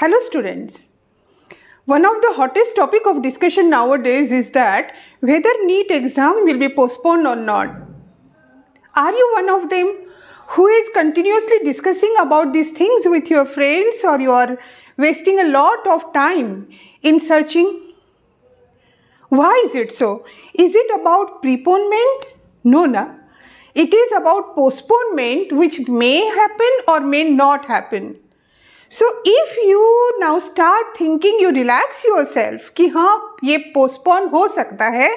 Hello students. One of the hottest topic of discussion nowadays is that whether NEET exam will be postponed or not. Are you one of them who is continuously discussing about these things with your friends or you are wasting a lot of time in searching? Why is it so? Is it about preponement? No, na. It is about postponement which may happen or may not happen. So if you now start thinking you relax yourself कि हाँ ये postpone हो सकता है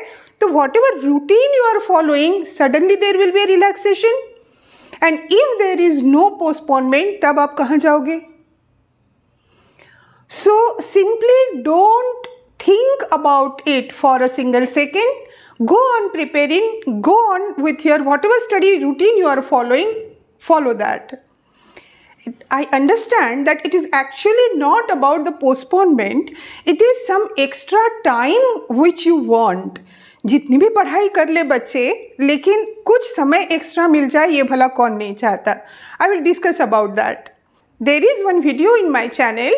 तो whatever routine you are following suddenly there will be relaxation and if there is no postponement तब आप कहाँ जाओगे so simply don't think about it for a single second go on preparing go on with your whatever study routine you are following follow that I understand that it is actually not about the postponement, it is some extra time which you want. जितनी भी पढ़ाई कर ले बच्चे लेकिन कुछ समय extra मिल Ye ये भला कौन नहीं I will discuss about that. There is one video in my channel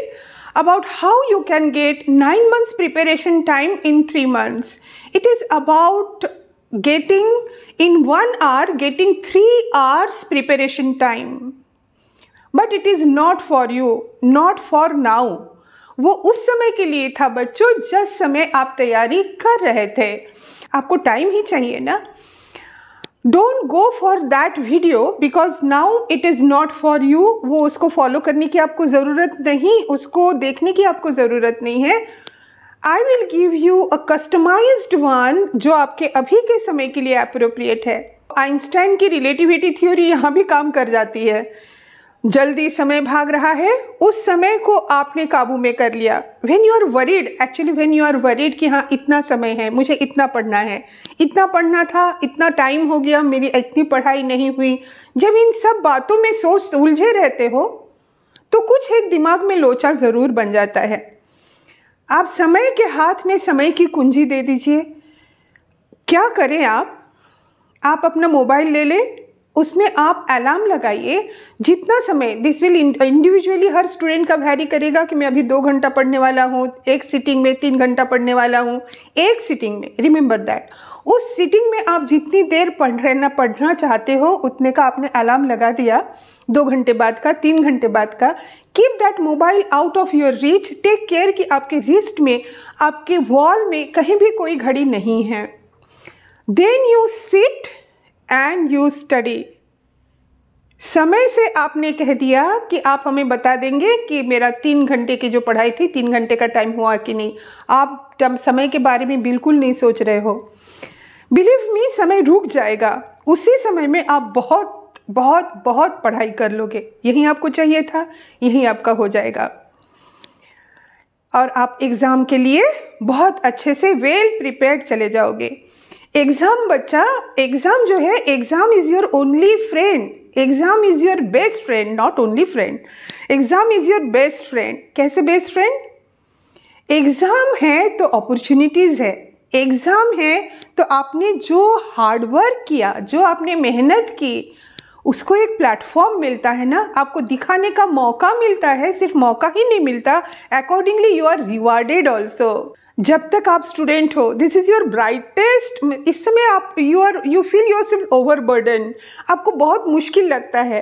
about how you can get 9 months preparation time in 3 months. It is about getting in 1 hour getting 3 hours preparation time. But it is not for you not for now वो उस समय के लिए था बच्चों जिस समय आप तैयारी कर रहे थे आपको टाइम ही चाहिए ना don't go for that video because now it is not for you वो उसको फॉलो करने की आपको ज़रूरत नहीं उसको देखने की आपको ज़रूरत नहीं है I will give you a customise one जो आपके अभी के समय के लिए अप्रोप्रिएट है आइंस्टाइन की रिलेटिविटी थ्योरी यहाँ भी काम कर जाती है जल्दी समय भाग रहा है उस समय को आपने काबू में कर लिया when you are worried actually when you are worried कि हाँ इतना समय है मुझे इतना पढ़ना है इतना पढ़ना था इतना टाइम हो गया मेरी इतनी पढ़ाई नहीं हुई जब इन सब बातों में सोच उलझे रहते हो तो कुछ एक दिमाग में लोचा ज़रूर बन जाता है आप समय के हाथ में समय की कुंजी दे दीजिए क्या करें आप आप अपना मोबाइल ले लें उसमें आप अलार्म लगाइए जितना समय दिस विल इंडिविजुअली हर स्टूडेंट का वैरी करेगा कि मैं अभी दो घंटा पढ़ने वाला हूँ एक सिटिंग में तीन घंटा पढ़ने वाला हूँ एक सिटिंग में रिमेंबर दैट उस सिटिंग में आप जितनी देर पढ़ रहना पढ़ना चाहते हो उतने का आपने अलार्म लगा दिया दो घंटे बाद का तीन घंटे बाद का keep that mobile out of your reach take care कि आपके रिस्ट में आपके वॉल में कहीं भी कोई घड़ी नहीं है then you sit and you study समय से आपने कह दिया कि आप हमें बता देंगे कि मेरा तीन घंटे की जो पढ़ाई थी तीन घंटे का टाइम हुआ कि नहीं आप समय के बारे में बिल्कुल नहीं सोच रहे हो बिलीव मी समय रुक जाएगा उसी समय में आप बहुत बहुत बहुत पढ़ाई कर लोगे यही आपको चाहिए था यही आपका हो जाएगा और आप एग्ज़ाम के लिए बहुत अच्छे से वेल प्रिपेयर्ड चले जाओगे एग्ज़ाम बच्चा एग्ज़ाम जो है exam is your only friend exam is your best friend not only friend exam is your best friend कैसे बेस्ट फ्रेंड एग्ज़ाम है तो अपॉर्चुनिटीज़ है एग्ज़ाम है तो आपने जो हार्डवर्क किया जो आपने मेहनत की उसको एक प्लेटफॉर्म मिलता है ना आपको दिखाने का मौका मिलता है सिर्फ मौका ही नहीं मिलता accordingly you are rewarded also जब तक आप स्टूडेंट हो दिस इज़ योर ब्राइटेस्ट इस समय आप you are you feel your सिर्फ ओवर बर्डन आपको बहुत मुश्किल लगता है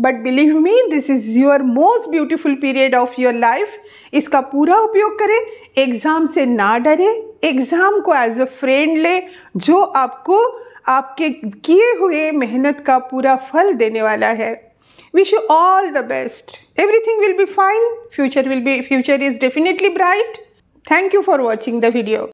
but believe me this is your most beautiful period of your life इसका पूरा उपयोग करें एग्ज़ाम से ना डरें एग्ज़ाम को एज अ फ्रेंड ले जो आपको आपके किए हुए मेहनत का पूरा फल देने वाला है wish you all the best everything will be fine future will be future is definitely bright thank you for watching the video